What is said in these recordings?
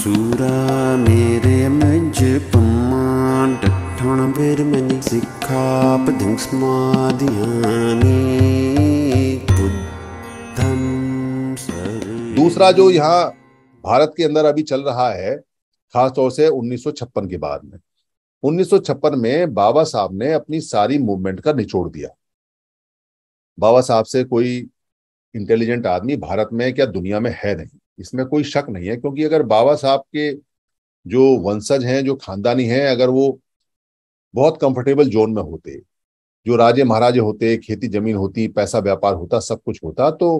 सूरा मेरे मज पमान ਡਠਣ बेर ਮਨੀ सिखा पदिंग समाधियानी बुद्धम सर दूसरा जो यहाँ भारत के अंदर अभी चल रहा है खासतौर से 1956 के बाद में 1956 में बाबा साहब ने अपनी सारी मूवमेंट का निचोड़ दिया बाबा साहब से कोई इंटेलिजेंट आदमी भारत में क्या दुनिया में है नहीं इसमें कोई शक नहीं है क्योंकि अगर बाबा साहब के जो वंशज हैं जो खानदानी हैं अगर वो बहुत कंफर्टेबल जोन में होते जो राजे महाराजे होते खेती जमीन होती पैसा व्यापार होता सब कुछ होता तो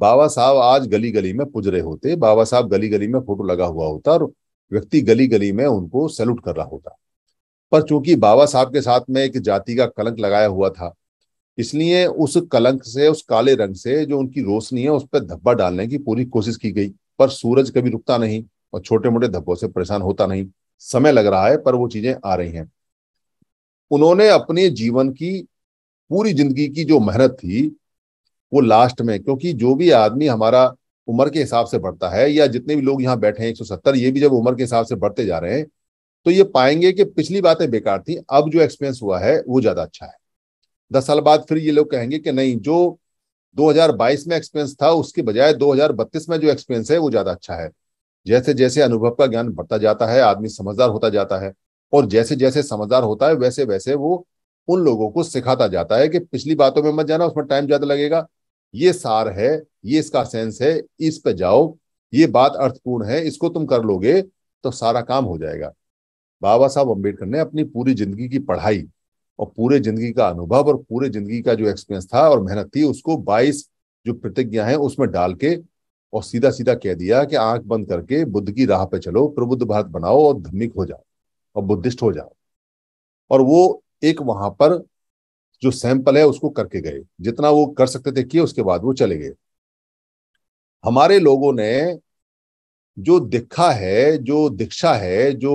बाबा साहब आज गली गली में पुज रहे होते बाबा साहब गली गली में फोटो लगा हुआ होता और व्यक्ति गली गली में उनको सैल्यूट कर रहा होता पर चूंकि बाबा साहब के साथ में एक जाति का कलंक लगाया हुआ था इसलिए उस कलंक से उस काले रंग से जो उनकी रोशनी है उस पर धब्बा डालने की पूरी कोशिश की गई पर सूरज कभी रुकता नहीं और छोटे मोटे धब्बों से परेशान होता नहीं समय लग रहा है पर वो चीजें आ रही हैं उन्होंने अपने जीवन की पूरी जिंदगी की जो मेहनत थी वो लास्ट में क्योंकि जो भी आदमी हमारा उम्र के हिसाब से बढ़ता है या जितने भी लोग यहाँ बैठे हैं एक ये भी जब उम्र के हिसाब से बढ़ते जा रहे हैं तो ये पाएंगे कि पिछली बातें बेकार थी अब जो एक्सपीरियंस हुआ है वो ज्यादा अच्छा है दस साल बाद फिर ये लोग कहेंगे कि नहीं जो 2022 में एक्सपीरियंस था उसके बजाय 2032 में जो एक्सपीरियंस है वो ज्यादा अच्छा है जैसे जैसे अनुभव का ज्ञान बढ़ता जाता है आदमी समझदार होता जाता है और जैसे जैसे समझदार होता है वैसे वैसे वो उन लोगों को सिखाता जाता है कि पिछली बातों में मत जाना उसमें टाइम ज्यादा लगेगा ये सार है ये इसका सेंस है इस पे जाओ ये बात अर्थपूर्ण है इसको तुम कर लोगे तो सारा काम हो जाएगा बाबा साहब अम्बेडकर ने अपनी पूरी जिंदगी की पढ़ाई और पूरे जिंदगी का अनुभव और पूरे जिंदगी का जो एक्सपीरियंस था और मेहनत थी उसको 22 जो प्रतिज्ञा है उसमें डाल के और सीधा सीधा कह दिया कि आंख बंद करके बुद्ध की राह पे चलो प्रबुद्ध भारत बनाओ और धम्मिक हो जाओ और बुद्धिस्ट हो जाओ और वो एक वहां पर जो सैंपल है उसको करके गए जितना वो कर सकते थे किए उसके बाद वो चले गए हमारे लोगों ने जो दिखा है जो दीक्षा है जो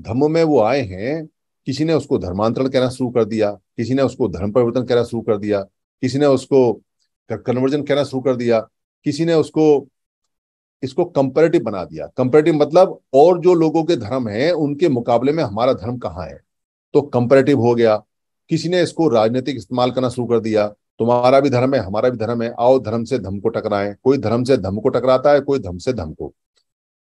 धम्म में वो आए हैं किसी ने उसको धर्मांतरण कहना शुरू कर दिया किसी ने उसको धर्म परिवर्तन कहना शुरू कर दिया किसी ने उसको कन्वर्जन कहना शुरू कर दिया किसी ने उसको इसको कंपेरेटिव बना दिया कंपेरेटिव मतलब और जो लोगों के धर्म हैं उनके मुकाबले में हमारा धर्म कहाँ है तो कंपेरेटिव हो गया किसी ने इसको राजनीतिक इस्तेमाल करना शुरू कर दिया तुम्हारा भी धर्म है हमारा भी धर्म है आओ धर्म से धम को टकराएं कोई धर्म से धम को टकराता है कोई धर्म से धम को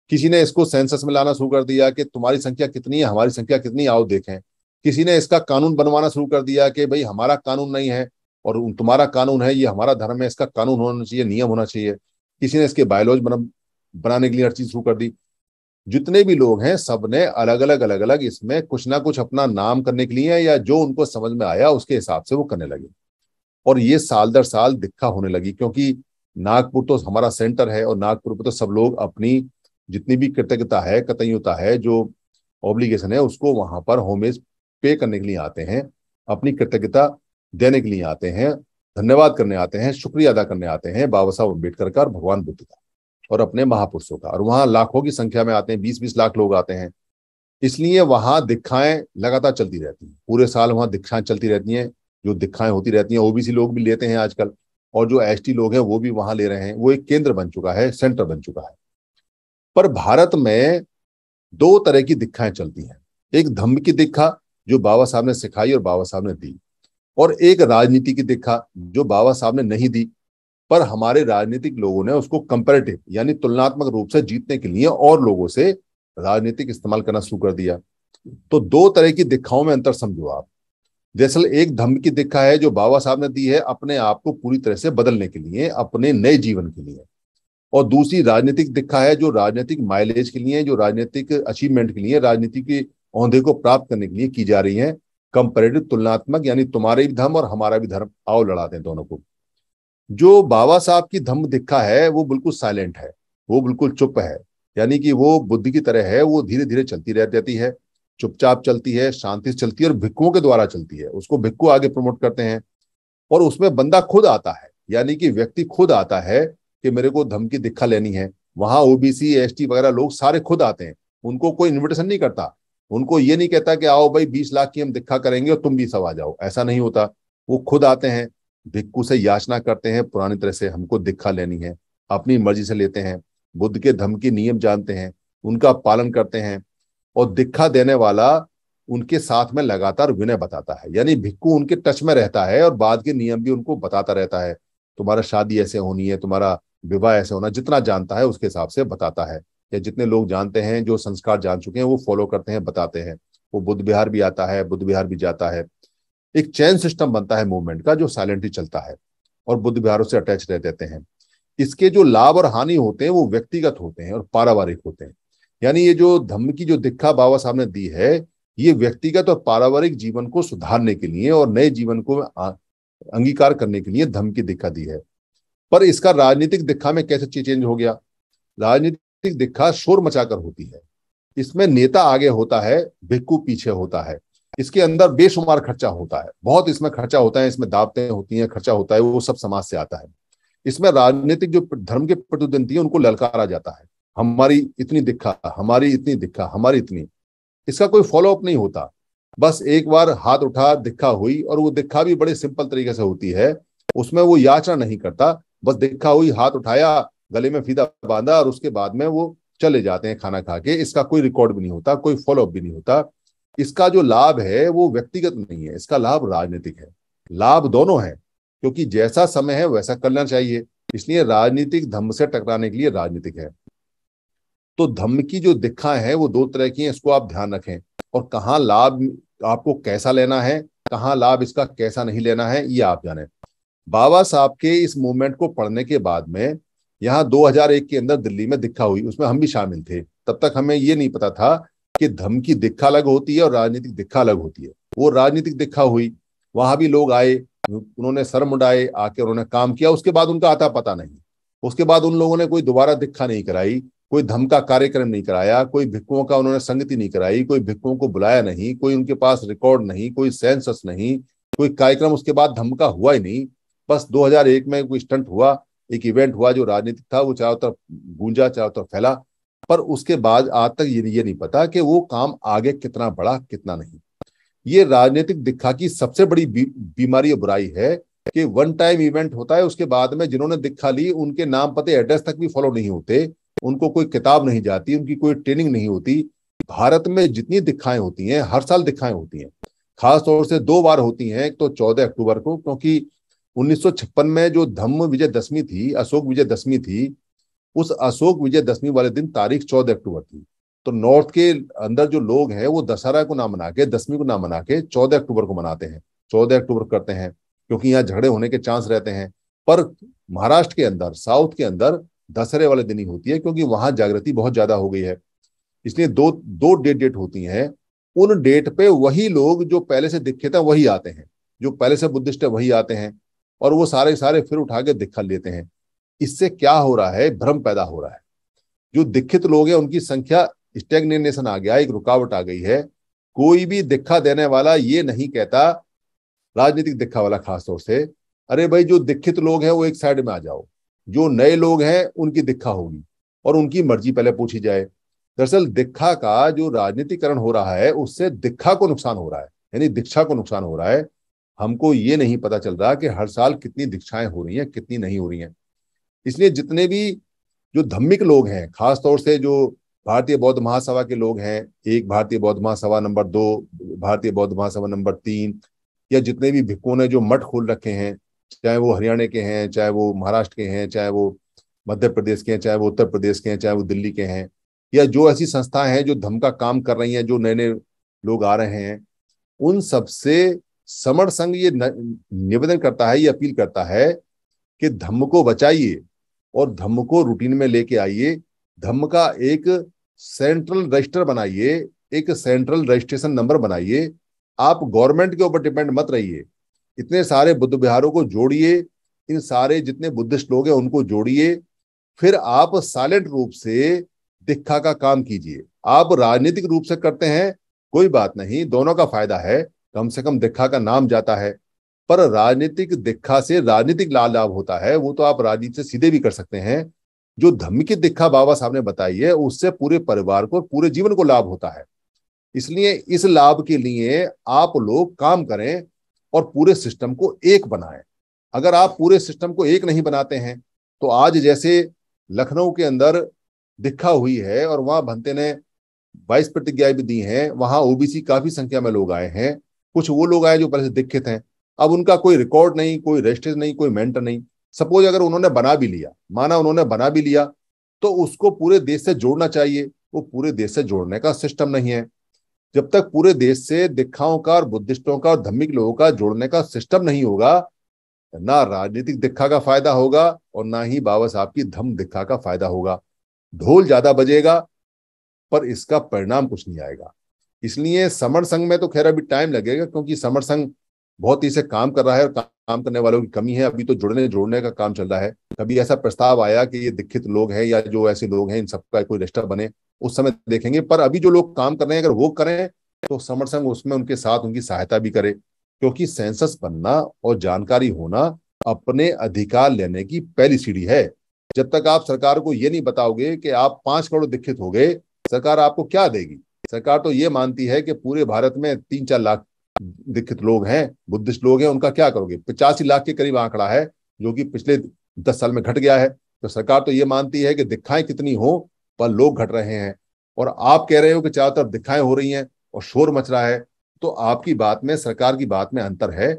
किसी ने इसको सेंसस में लाना शुरू कर दिया कि तुम्हारी संख्या कितनी है हमारी संख्या कितनी आओ देखें किसी ने इसका कानून बनवाना शुरू कर दिया कि भाई हमारा कानून नहीं है और तुम्हारा कानून है ये हमारा धर्म है इसका कानून होना चाहिए नियम होना चाहिए किसी ने इसके बायोलॉज बना बनाने के लिए हर चीज शुरू कर दी जितने भी लोग हैं सब ने अलग अलग अलग अलग इसमें कुछ ना कुछ अपना नाम करने के लिए या जो उनको समझ में आया उसके हिसाब से वो करने लगे और ये साल दर साल दिखा होने लगी क्योंकि नागपुर तो हमारा सेंटर है और नागपुर पर तो सब लोग अपनी जितनी भी कृतज्ञता है कतयुता है जो ऑब्लिगेशन है उसको वहां पर होमेज पे करने के लिए आते हैं अपनी कृतज्ञता देने के लिए आते हैं धन्यवाद करने आते हैं शुक्रिया अदा करने आते हैं बाबा साहब अम्बेडकर का और भगवान बुद्ध का और अपने महापुरुषों का और वहां लाखों की संख्या में आते हैं बीस बीस लाख लोग आते हैं इसलिए वहां दीक्षाएं लगातार चलती रहती हैं पूरे साल वहां दीक्षाएं चलती रहती हैं जो दीक्षाएं होती रहती हैं ओबीसी लोग भी लेते हैं आजकल और जो एस लोग हैं वो भी वहां ले रहे हैं वो एक केंद्र बन चुका है सेंटर बन चुका है पर भारत में दो तरह की दीक्षाएं चलती हैं एक धम्म की दीक्षा जो बाबा साहब ने सिखाई और बाबा साहब ने दी और एक राजनीति की दिखा जो बाबा साहब ने नहीं दी पर हमारे राजनीतिक लोगों ने उसको कंपेरेटिव यानी तुलनात्मक रूप से जीतने के लिए और लोगों से राजनीतिक इस्तेमाल करना शुरू कर दिया तो दो तरह की दिखाओं में अंतर समझो आप दरअसल एक धम्म की दिखा है जो बाबा साहब ने दी है अपने आप को पूरी तरह से बदलने के लिए अपने नए जीवन के लिए और दूसरी राजनीतिक दिखा है जो राजनीतिक माइलेज के लिए जो राजनीतिक अचीवमेंट के लिए राजनीति की औंधे को प्राप्त करने के लिए की जा रही है कंपेरेटिव तुलनात्मक यानी तुम्हारे भी धर्म और हमारा भी धर्म आओ लड़ाते हैं दोनों को जो बाबा साहब की धम्म दिखा है वो बिल्कुल साइलेंट है वो बिल्कुल चुप है यानी कि वो बुद्ध की तरह है वो धीरे धीरे चलती रह जाती है चुपचाप चलती है शांति से चलती है और भिक्कुओं के द्वारा चलती है उसको भिक्कू आगे प्रमोट करते हैं और उसमें बंदा खुद आता है यानी कि व्यक्ति खुद आता है कि मेरे को धमकी दिखा लेनी है वहां ओबीसी एस वगैरह लोग सारे खुद आते हैं उनको कोई इन्विटेशन नहीं करता उनको ये नहीं कहता कि आओ भाई बीस लाख की हम दिखा करेंगे और तुम भी सब आ जाओ ऐसा नहीं होता वो खुद आते हैं भिक्खु से याचना करते हैं पुरानी तरह से हमको दिखा लेनी है अपनी मर्जी से लेते हैं बुद्ध के धमकी नियम जानते हैं उनका पालन करते हैं और दिखा देने वाला उनके साथ में लगातार विनय बताता है यानी भिक्खु उनके टच में रहता है और बाद के नियम भी उनको बताता रहता है तुम्हारा शादी ऐसे होनी है तुम्हारा विवाह ऐसे होना जितना जानता है उसके हिसाब से बताता है या जितने लोग जानते हैं जो संस्कार जान चुके हैं वो फॉलो करते हैं बताते हैं वो बुद्ध विहार भी आता है बुद्ध विहार भी जाता है एक चैन सिस्टम बनता है मूवमेंट का जो साइलेंटली चलता है और बुद्ध विहारों से अटैच रह देते हैं इसके जो लाभ और हानि होते हैं वो व्यक्तिगत होते हैं और पारिवारिक होते हैं यानी ये जो धम्म की जो दिखा बाबा साहब ने दी है ये व्यक्तिगत और पारिवारिक जीवन को सुधारने के लिए और नए जीवन को अंगीकार करने के लिए धम्म की दिखा दी है पर इसका राजनीतिक दिखा में कैसे चेंज हो गया राजनीतिक राजनीतिक दिखा शोर मचाकर होती है इसमें नेता आगे होता है भिक्कू पीछे होता है इसके अंदर बेशुमार खर्चा होता है बहुत इसमें खर्चा होता है इसमें दावतें होती हैं खर्चा होता है वो सब समाज से आता है इसमें राजनीतिक जो धर्म के प्रतिद्वंदी है उनको ललकारा जाता है हमारी इतनी दिखा हमारी इतनी दिखा हमारी इतनी इसका कोई फॉलोअप नहीं होता बस एक बार हाथ उठा दिखा हुई और वो दिखा भी बड़े सिंपल तरीके से होती है उसमें वो याचना नहीं करता बस दिखा हुई हाथ उठाया गले में फीदा बांधा और उसके बाद में वो चले जाते हैं खाना खा के इसका कोई रिकॉर्ड भी नहीं होता कोई फॉलोअप भी नहीं होता इसका जो लाभ है वो व्यक्तिगत नहीं है इसका लाभ राजनीतिक है लाभ दोनों है क्योंकि जैसा समय है वैसा करना चाहिए इसलिए राजनीतिक धम्म से टकराने के लिए राजनीतिक है तो धम्म की जो दिखा है वो दो तरह की है इसको आप ध्यान रखें और कहाँ लाभ आपको कैसा लेना है कहाँ लाभ इसका कैसा नहीं लेना है ये आप जाने बाबा साहब के इस मूवमेंट को पढ़ने के बाद में यहाँ 2001 के अंदर दिल्ली में दिखा हुई उसमें हम भी शामिल थे तब तक हमें ये नहीं पता था कि धमकी दिखा अलग होती है और राजनीतिक दिखा अलग होती है वो राजनीतिक दिखा हुई वहां भी लोग आए उन्होंने सर मुंडाए आके उन्होंने काम किया उसके बाद उनका आता पता नहीं उसके बाद उन लोगों ने कोई दोबारा दिखा नहीं कराई कोई धमका कार्यक्रम नहीं कराया कोई भिक्कुओं का उन्होंने संगति नहीं कराई कोई भिक्कुओं को बुलाया नहीं कोई उनके पास रिकॉर्ड नहीं कोई सेंसस नहीं कोई कार्यक्रम उसके बाद धमका हुआ ही नहीं बस 2001 में कोई स्टंट हुआ एक इवेंट हुआ जो राजनीतिक था वो चारों तरफ गूंजा चारों तरफ फैला पर उसके बाद आज तक ये ये नहीं पता कि वो काम आगे कितना बढ़ा कितना नहीं ये राजनीतिक दिखा की सबसे बड़ी बी, बीमारी और बुराई है कि वन टाइम इवेंट होता है उसके बाद में जिन्होंने दिखा ली उनके नाम पते एड्रेस तक भी फॉलो नहीं होते उनको कोई किताब नहीं जाती उनकी कोई ट्रेनिंग नहीं होती भारत में जितनी दिखाएं होती हैं हर साल दिखाएं होती हैं खासतौर से दो बार होती हैं एक तो चौदह अक्टूबर को क्योंकि 1956 में जो धम्म विजय दशमी थी अशोक विजय दशमी थी उस अशोक विजय दशमी वाले दिन तारीख चौदह अक्टूबर थी तो नॉर्थ के अंदर जो लोग हैं वो दशहरा को ना मना के दसवीं को ना मना के चौदह अक्टूबर को मनाते हैं चौदह अक्टूबर करते हैं क्योंकि यहाँ झगड़े होने के चांस रहते हैं पर महाराष्ट्र के अंदर साउथ के अंदर दशहरे वाले दिन ही होती है क्योंकि वहां जागृति बहुत ज्यादा हो गई है इसलिए दो दो डेट डेट होती हैं उन डेट पे वही लोग जो पहले से दिखे थे वही आते हैं जो पहले से बुद्धिस्ट है वही आते हैं और वो सारे सारे फिर उठा के दिखा लेते हैं इससे क्या हो रहा है भ्रम पैदा हो रहा है जो दीक्षित लोग हैं उनकी संख्या स्टेगनेशन आ गया एक रुकावट आ गई है कोई भी दिखा देने वाला ये नहीं कहता राजनीतिक दिखा वाला खासतौर से अरे भाई जो दीक्षित लोग हैं वो एक साइड में आ जाओ जो नए लोग हैं उनकी दिखा होगी और उनकी मर्जी पहले पूछी जाए दरअसल दिखा का जो राजनीतिकरण हो रहा है उससे दिखा को नुकसान हो रहा है यानी दीक्षा को नुकसान हो रहा है हमको ये नहीं पता चल रहा कि हर साल कितनी दीक्षाएं हो रही हैं कितनी नहीं हो रही हैं इसलिए जितने भी जो धम्मिक लोग हैं खासतौर से जो भारतीय बौद्ध महासभा के लोग हैं एक भारतीय बौद्ध महासभा नंबर दो भारतीय बौद्ध महासभा नंबर तीन या जितने भी भिक्कों ने जो मठ खोल रखे हैं चाहे वो हरियाणा के हैं चाहे वो महाराष्ट्र के हैं चाहे वो मध्य प्रदेश के हैं चाहे वो उत्तर प्रदेश के हैं चाहे वो दिल्ली के हैं या जो ऐसी संस्थाएं हैं जो धम का काम कर रही हैं जो नए नए लोग आ रहे हैं उन सबसे समर संघ ये निवेदन करता है ये अपील करता है कि धम्म को बचाइए और धम्म को रूटीन में लेके आइए धम्म का एक सेंट्रल रजिस्टर बनाइए एक सेंट्रल रजिस्ट्रेशन नंबर बनाइए आप गवर्नमेंट के ऊपर डिपेंड मत रहिए इतने सारे बुद्ध विहारों को जोड़िए इन सारे जितने बुद्धिस्ट लोग हैं उनको जोड़िए फिर आप साइलेंट रूप से दिखा का काम कीजिए आप राजनीतिक रूप से करते हैं कोई बात नहीं दोनों का फायदा है कम से कम दिखा का नाम जाता है पर राजनीतिक दिखा से राजनीतिक लाभ लाभ होता है वो तो आप राजनीति से सीधे भी कर सकते हैं जो धम्मी की दिखा बाबा साहब ने बताई है उससे पूरे परिवार को पूरे जीवन को लाभ होता है इसलिए इस लाभ के लिए आप लोग काम करें और पूरे सिस्टम को एक बनाएं अगर आप पूरे सिस्टम को एक नहीं बनाते हैं तो आज जैसे लखनऊ के अंदर दिखा हुई है और वहां भंते ने बाईस प्रतिज्ञाएं भी दी हैं वहां ओबीसी काफी संख्या में लोग आए हैं कुछ वो लोग आए जो पहले से दिक्कत हैं अब उनका कोई रिकॉर्ड नहीं कोई रजिस्ट्रेज नहीं कोई मेंटर नहीं सपोज अगर उन्होंने बना भी लिया माना उन्होंने बना भी लिया तो उसको पूरे देश से जोड़ना चाहिए वो पूरे देश से जोड़ने का सिस्टम नहीं है जब तक पूरे देश से दिखाओं का और बुद्धिस्टों का और धम्मिक लोगों का जोड़ने का सिस्टम नहीं होगा ना राजनीतिक दिखा का फायदा होगा और ना ही बाबा साहब की धम दिखा का फायदा होगा ढोल ज्यादा बजेगा पर इसका परिणाम कुछ नहीं आएगा इसलिए समर संघ में तो खैर अभी टाइम लगेगा क्योंकि समर संघ बहुत ही से काम कर रहा है और काम करने वालों की कमी है अभी तो जुड़ने जोड़ने का काम चल रहा है कभी ऐसा प्रस्ताव आया कि ये दिक्कत लोग हैं या जो ऐसे लोग हैं इन सबका कोई रजिस्टर बने उस समय देखेंगे पर अभी जो लोग काम कर रहे हैं अगर वो करें तो समर संघ उसमें उनके साथ उनकी सहायता भी करे क्योंकि सेंसस बनना और जानकारी होना अपने अधिकार लेने की पहली सीढ़ी है जब तक आप सरकार को ये नहीं बताओगे कि आप पांच करोड़ दिक्कत हो गए सरकार आपको क्या देगी सरकार तो ये मानती है कि पूरे भारत में तीन चार लाख दीक्षित लोग हैं बुद्धिस्ट लोग हैं उनका क्या करोगे पचासी लाख के करीब आंकड़ा है जो कि पिछले दस साल में घट गया है तो सरकार तो ये मानती है कि दिखाएं कितनी हो पर लोग घट रहे हैं और आप कह रहे हो कि चारों तरफ दिखाएं हो रही हैं और शोर मच रहा है तो आपकी बात में सरकार की बात में अंतर है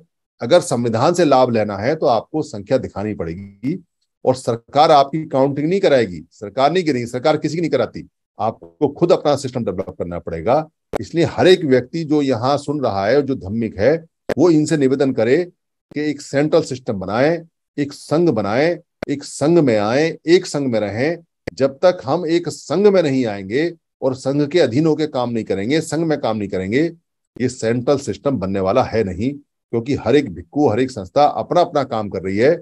अगर संविधान से लाभ लेना है तो आपको संख्या दिखानी पड़ेगी और सरकार आपकी काउंटिंग नहीं कराएगी सरकार नहीं गिरेगी सरकार किसी की नहीं कराती आपको खुद अपना सिस्टम डेवलप करना पड़ेगा इसलिए हर एक व्यक्ति जो यहाँ सुन रहा है जो धम्मिक है वो इनसे निवेदन करे कि एक सेंट्रल सिस्टम बनाए एक संघ बनाए एक संघ में आए एक संघ में रहें जब तक हम एक संघ में नहीं आएंगे और संघ के अधीन होकर काम नहीं करेंगे संघ में काम नहीं करेंगे ये सेंट्रल सिस्टम बनने वाला है नहीं क्योंकि हर एक भिक्कू हर एक संस्था अपना अपना काम कर रही है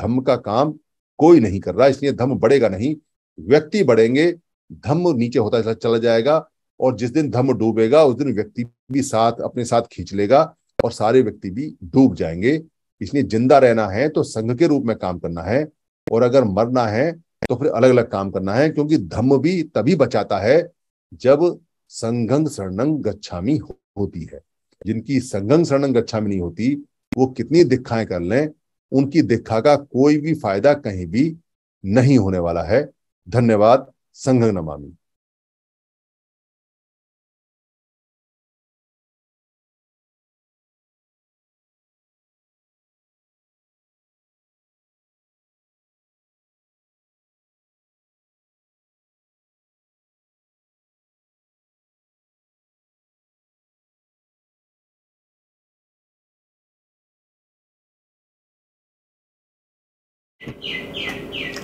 धम्म का काम कोई नहीं कर रहा इसलिए धम्म बढ़ेगा नहीं व्यक्ति बढ़ेंगे धम्म नीचे होता चला जाएगा और जिस दिन धम्म डूबेगा उस दिन व्यक्ति भी साथ अपने साथ खींच लेगा और सारे व्यक्ति भी डूब जाएंगे इसलिए जिंदा रहना है तो संघ के रूप में काम करना है और अगर मरना है तो फिर अलग अलग काम करना है क्योंकि धम्म भी तभी बचाता है जब संघंग शरणंग गच्छामी हो, होती है जिनकी संघंग शरणंग गच्छामी नहीं होती वो कितनी दिखाएं कर लें उनकी दिखा का कोई भी फायदा कहीं भी नहीं होने वाला है धन्यवाद संघ नमामि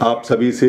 आप सभी से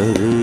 Hare